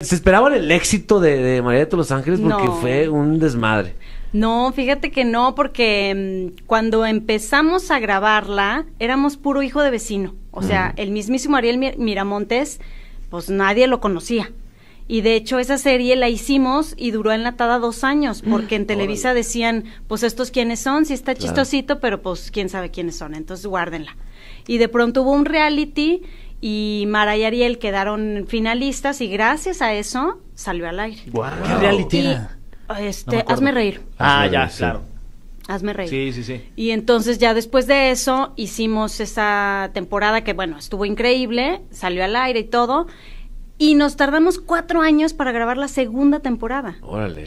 ¿Se esperaban el éxito de, María de Los Ángeles? Porque fue un desmadre. No, fíjate que no, porque mm, cuando empezamos a grabarla, éramos puro hijo de vecino. O sea, el mismísimo Ariel Miramontes, pues nadie lo conocía. Y de hecho esa serie la hicimos y duró enlatada dos años, porque en Televisa decían, pues estos quiénes son, si sí está chistosito, pero pues quién sabe quiénes son, entonces guárdenla. Y de pronto hubo un reality y Mara y Ariel quedaron finalistas y gracias a eso salió al aire. Wow. ¡Qué reality! este, hazme reír. Ah, ya, claro. Hazme reír. Sí, sí, sí. Y entonces ya después de eso hicimos esa temporada que, bueno, estuvo increíble, salió al aire y todo. Y nos tardamos cuatro años para grabar la segunda temporada. Órale.